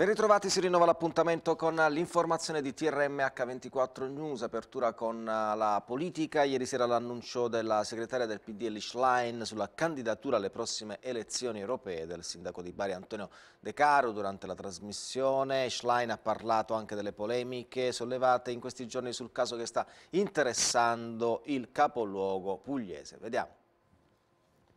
Ben ritrovati, si rinnova l'appuntamento con l'informazione di TRM H24 News, apertura con eh, la politica. Ieri sera l'annuncio della segretaria del PD Eli Schlein sulla candidatura alle prossime elezioni europee del sindaco di Bari Antonio De Caro durante la trasmissione. Schlein ha parlato anche delle polemiche sollevate in questi giorni sul caso che sta interessando il capoluogo pugliese. Vediamo.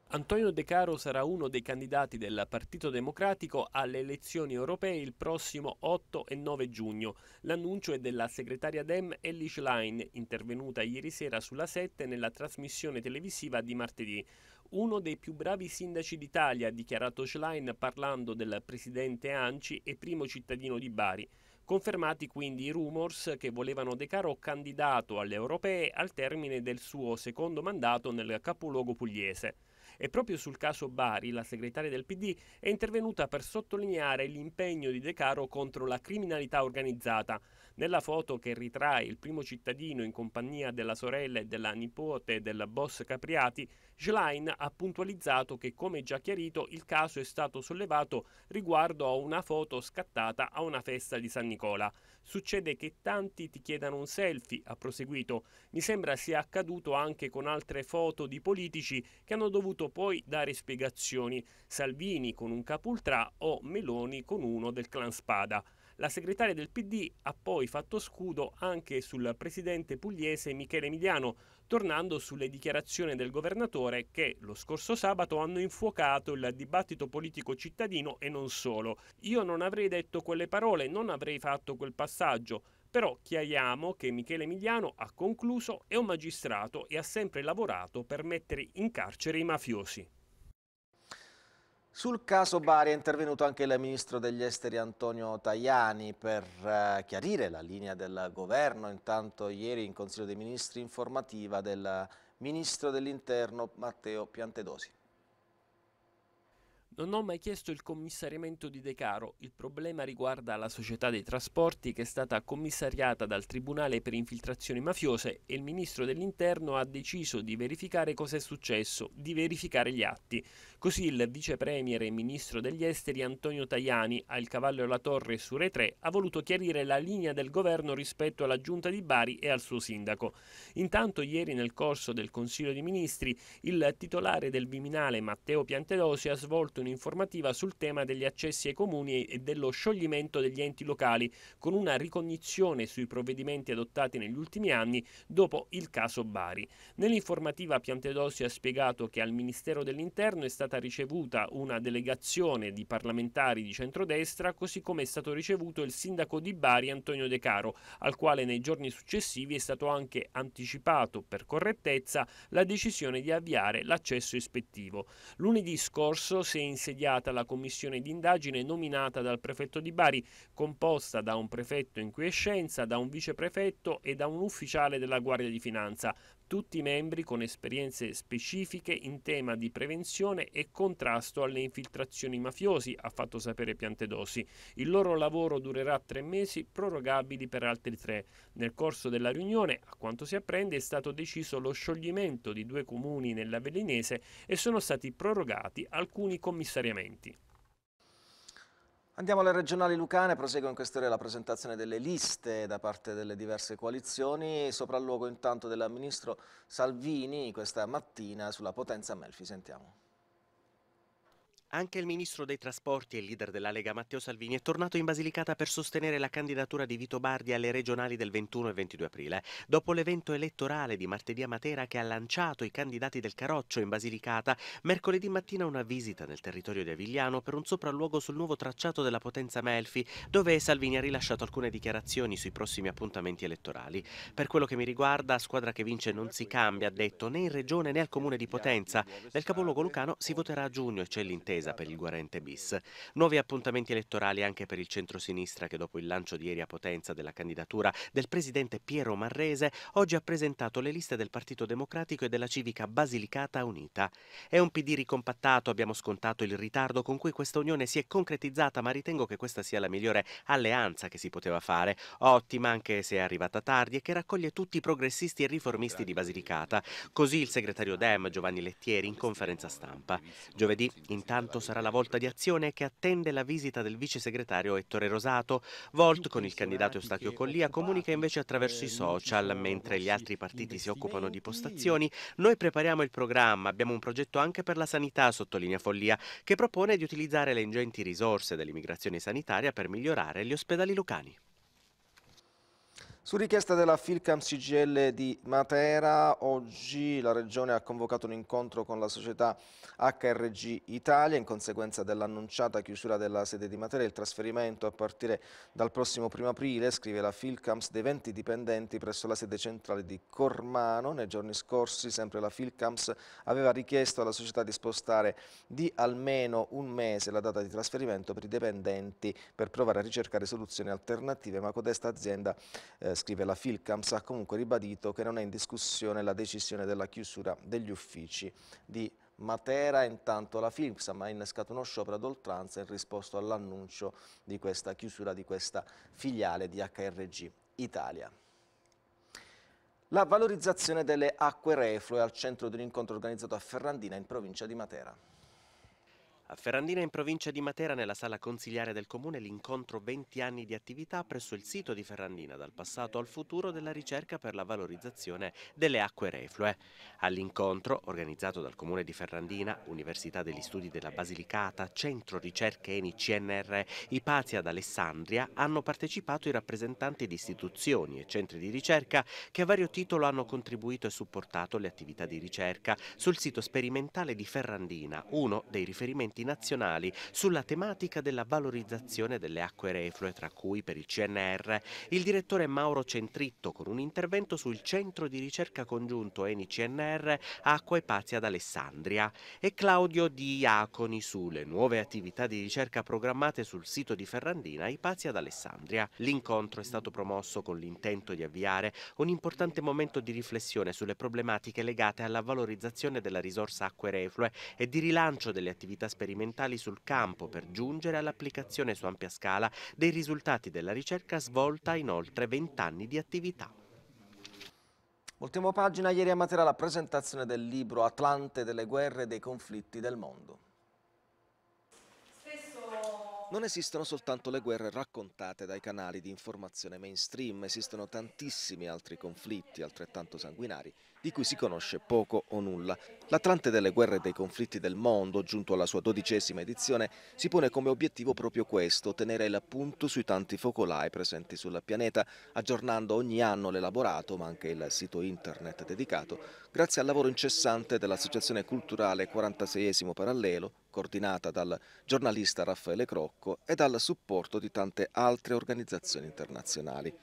Antonio De Caro sarà uno dei candidati del Partito Democratico alle elezioni europee il prossimo 8 e 9 giugno. L'annuncio è della segretaria Dem Ellie Schlein, intervenuta ieri sera sulla 7 nella trasmissione televisiva di martedì. Uno dei più bravi sindaci d'Italia, ha dichiarato Schlein parlando del presidente Anci e primo cittadino di Bari. Confermati quindi i rumors che volevano De Caro candidato alle europee al termine del suo secondo mandato nel capoluogo pugliese. E proprio sul caso Bari, la segretaria del PD è intervenuta per sottolineare l'impegno di De Caro contro la criminalità organizzata, nella foto che ritrae il primo cittadino in compagnia della sorella e della nipote del boss Capriati, Schlein ha puntualizzato che, come già chiarito, il caso è stato sollevato riguardo a una foto scattata a una festa di San Nicola. Succede che tanti ti chiedano un selfie, ha proseguito. Mi sembra sia accaduto anche con altre foto di politici che hanno dovuto poi dare spiegazioni. Salvini con un capultrà o Meloni con uno del clan Spada. La segretaria del PD ha poi fatto scudo anche sul presidente pugliese Michele Emiliano, tornando sulle dichiarazioni del governatore che lo scorso sabato hanno infuocato il dibattito politico cittadino e non solo. Io non avrei detto quelle parole, non avrei fatto quel passaggio. Però chiariamo che Michele Emiliano ha concluso, è un magistrato e ha sempre lavorato per mettere in carcere i mafiosi. Sul caso Bari è intervenuto anche il ministro degli esteri Antonio Tajani per eh, chiarire la linea del governo. Intanto ieri in Consiglio dei Ministri informativa del ministro dell'Interno Matteo Piantedosi. Non ho mai chiesto il commissariamento di De Caro, il problema riguarda la società dei trasporti che è stata commissariata dal Tribunale per infiltrazioni mafiose e il Ministro dell'Interno ha deciso di verificare cosa è successo, di verificare gli atti. Così il Vice Premier e Ministro degli Esteri Antonio Tajani, al cavallo e alla torre su Re 3, ha voluto chiarire la linea del governo rispetto alla Giunta di Bari e al suo sindaco. Intanto ieri nel corso del Consiglio dei Ministri il titolare del Biminale Matteo Piantedosi ha svolto un'informativa sul tema degli accessi ai comuni e dello scioglimento degli enti locali, con una ricognizione sui provvedimenti adottati negli ultimi anni dopo il caso Bari. Nell'informativa Piantedosi ha spiegato che al Ministero dell'Interno è stata ricevuta una delegazione di parlamentari di centrodestra, così come è stato ricevuto il sindaco di Bari Antonio De Caro, al quale nei giorni successivi è stato anche anticipato per correttezza la decisione di avviare l'accesso ispettivo. Lunedì scorso si è insediata la commissione d'indagine nominata dal prefetto di Bari, composta da un prefetto in quiescenza, da un viceprefetto e da un ufficiale della Guardia di Finanza, tutti i membri con esperienze specifiche in tema di prevenzione e contrasto alle infiltrazioni mafiosi, ha fatto sapere Piantedosi. Il loro lavoro durerà tre mesi, prorogabili per altri tre. Nel corso della riunione, a quanto si apprende, è stato deciso lo scioglimento di due comuni nella Vellinese e sono stati prorogati alcuni commissariamenti. Andiamo alle regionali lucane, prosegue in quest'ora la presentazione delle liste da parte delle diverse coalizioni, sopralluogo intanto del Ministro Salvini questa mattina sulla potenza Melfi, sentiamo. Anche il ministro dei trasporti e leader della Lega Matteo Salvini è tornato in Basilicata per sostenere la candidatura di Vito Bardi alle regionali del 21 e 22 aprile. Dopo l'evento elettorale di martedì a Matera che ha lanciato i candidati del Caroccio in Basilicata, mercoledì mattina una visita nel territorio di Avigliano per un sopralluogo sul nuovo tracciato della Potenza Melfi, dove Salvini ha rilasciato alcune dichiarazioni sui prossimi appuntamenti elettorali. Per quello che mi riguarda, squadra che vince non si cambia, ha detto, né in regione né al comune di Potenza. Nel capoluogo lucano si voterà a giugno e c'è l'intesa attesa per il guarente bis. Nuovi appuntamenti elettorali anche per il centrosinistra che dopo il lancio di ieri a Potenza della candidatura del presidente Piero Marrese oggi ha presentato le liste del Partito Democratico e della Civica Basilicata Unita. È un PD ricompattato, abbiamo scontato il ritardo con cui questa unione si è concretizzata, ma ritengo che questa sia la migliore alleanza che si poteva fare, ottima anche se è arrivata tardi e che raccoglie tutti i progressisti e riformisti di Basilicata. Così il segretario Dem Giovanni Lettieri in conferenza stampa. Giovedì intanto punto sarà la volta di azione che attende la visita del vice segretario Ettore Rosato. Volt con il candidato Eustachio Collia comunica invece attraverso i social, mentre gli altri partiti si occupano di postazioni. Noi prepariamo il programma, abbiamo un progetto anche per la sanità, sottolinea Follia, che propone di utilizzare le ingenti risorse dell'immigrazione sanitaria per migliorare gli ospedali locali. Su richiesta della Filcam CGL di Matera, oggi la Regione ha convocato un incontro con la società HRG Italia in conseguenza dell'annunciata chiusura della sede di Matera e il trasferimento a partire dal prossimo 1 aprile, scrive la Filcams, dei 20 dipendenti presso la sede centrale di Cormano. Nei giorni scorsi sempre la Filcams aveva richiesto alla società di spostare di almeno un mese la data di trasferimento per i dipendenti per provare a ricercare soluzioni alternative, ma codesta azienda eh, eh, scrive la Filcams, ha comunque ribadito che non è in discussione la decisione della chiusura degli uffici di Matera, intanto la Filcams ha innescato uno sciopero ad oltranza in risposta all'annuncio di questa chiusura di questa filiale di HRG Italia. La valorizzazione delle acque reflue al centro di un incontro organizzato a Ferrandina in provincia di Matera. A Ferrandina in provincia di Matera nella sala consigliare del comune l'incontro 20 anni di attività presso il sito di Ferrandina dal passato al futuro della ricerca per la valorizzazione delle acque reflue. All'incontro organizzato dal comune di Ferrandina, Università degli Studi della Basilicata, Centro Ricerche Eni CNR, Ipazia ad Alessandria hanno partecipato i rappresentanti di istituzioni e centri di ricerca che a vario titolo hanno contribuito e supportato le attività di ricerca sul sito sperimentale di Ferrandina, uno dei riferimenti conferimenti nazionali sulla tematica della valorizzazione delle acque reflue, tra cui per il CNR il direttore Mauro Centritto con un intervento sul centro di ricerca congiunto ENI-CNR Acqua e Pazia ad Alessandria e Claudio Di Iaconi sulle nuove attività di ricerca programmate sul sito di Ferrandina e Pazia ad Alessandria. L'incontro è stato promosso con l'intento di avviare un importante momento di riflessione sulle problematiche legate alla valorizzazione della risorsa acque reflue e di rilancio delle attività speciali sperimentali sul campo per giungere all'applicazione su ampia scala dei risultati della ricerca svolta in oltre 20 anni di attività. Ultima pagina, ieri a Matera la presentazione del libro Atlante delle guerre e dei conflitti del mondo. Non esistono soltanto le guerre raccontate dai canali di informazione mainstream, esistono tantissimi altri conflitti altrettanto sanguinari di cui si conosce poco o nulla. L'Atlante delle guerre e dei conflitti del mondo, giunto alla sua dodicesima edizione, si pone come obiettivo proprio questo, tenere il punto sui tanti focolai presenti sul pianeta, aggiornando ogni anno l'elaborato, ma anche il sito internet dedicato, grazie al lavoro incessante dell'Associazione Culturale 46 Parallelo, coordinata dal giornalista Raffaele Crocco e dal supporto di tante altre organizzazioni internazionali.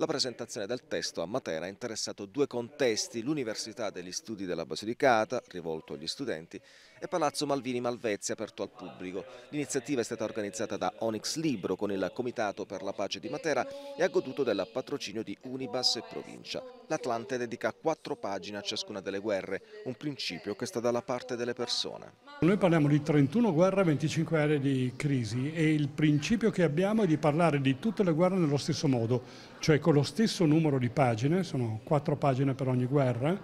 La presentazione del testo a Matera ha interessato due contesti, l'Università degli Studi della Basilicata, rivolto agli studenti, e Palazzo Malvini Malvezzi, aperto al pubblico. L'iniziativa è stata organizzata da Onyx Libro con il Comitato per la Pace di Matera e ha goduto del patrocinio di Unibas e Provincia. L'Atlante dedica quattro pagine a ciascuna delle guerre, un principio che sta dalla parte delle persone. Noi parliamo di 31 guerre e 25 aree di crisi e il principio che abbiamo è di parlare di tutte le guerre nello stesso modo, cioè con lo stesso numero di pagine, sono quattro pagine per ogni guerra,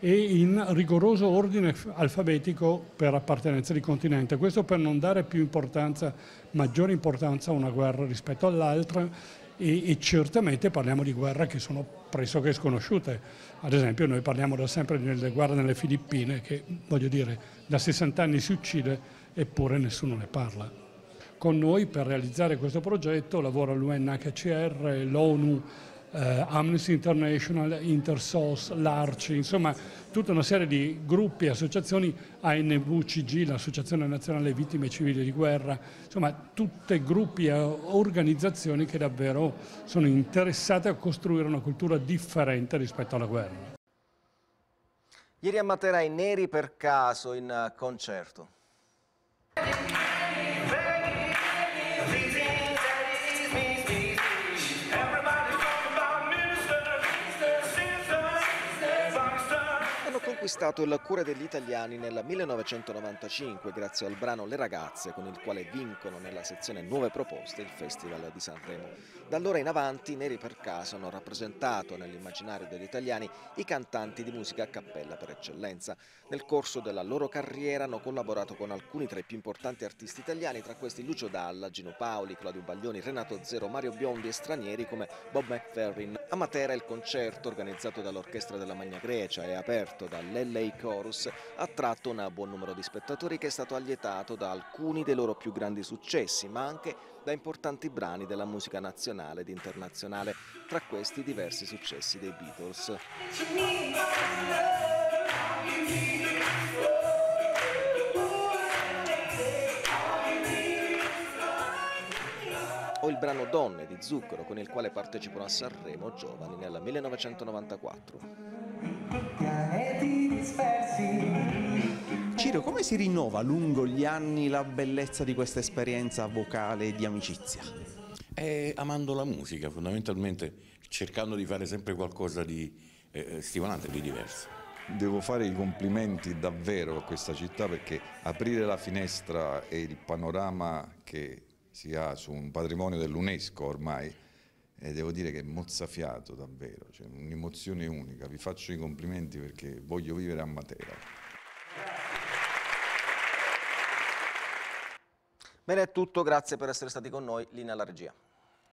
e in rigoroso ordine alfabetico per appartenenza di continente. Questo per non dare più importanza, maggiore importanza a una guerra rispetto all'altra e, e, certamente parliamo di guerre che sono pressoché sconosciute. Ad esempio noi parliamo da sempre delle guerre nelle Filippine che, voglio dire, da 60 anni si uccide eppure nessuno ne parla con noi per realizzare questo progetto, lavora l'UNHCR, l'ONU eh, Amnesty International, InterSOS, l'ARCI, insomma tutta una serie di gruppi e associazioni, ANVCG, l'Associazione Nazionale Vittime Civili di Guerra, insomma tutti gruppi e organizzazioni che davvero sono interessate a costruire una cultura differente rispetto alla guerra. Ieri a Matera i Neri per caso in concerto. conquistato la cura degli italiani nel 1995 grazie al brano Le ragazze con il quale vincono nella sezione Nuove Proposte il Festival di Sanremo. Da allora in avanti Neri per caso hanno rappresentato nell'immaginario degli italiani i cantanti di musica a cappella per eccellenza. Nel corso della loro carriera hanno collaborato con alcuni tra i più importanti artisti italiani, tra questi Lucio Dalla, Gino Paoli, Claudio Baglioni, Renato Zero, Mario Biondi e stranieri come Bob McFerrin. A Matera il concerto organizzato dall'Orchestra della Magna Grecia è aperto dall'E LA Chorus ha attratto un buon numero di spettatori che è stato allietato da alcuni dei loro più grandi successi, ma anche da importanti brani della musica nazionale ed internazionale, tra questi diversi successi dei Beatles. brano Donne di Zucchero con il quale partecipano a Sanremo giovani nel 1994. Ciro, come si rinnova lungo gli anni la bellezza di questa esperienza vocale di amicizia? Eh, amando la musica, fondamentalmente cercando di fare sempre qualcosa di eh, eh, stimolante, di diverso devo fare i complimenti davvero a questa città perché aprire la finestra e il panorama che si ha su un patrimonio dell'UNESCO ormai e devo dire che è mozzafiato davvero, cioè un'emozione unica. Vi faccio i complimenti perché voglio vivere a Matera. Bene, è tutto, grazie per essere stati con noi, linea alla regia.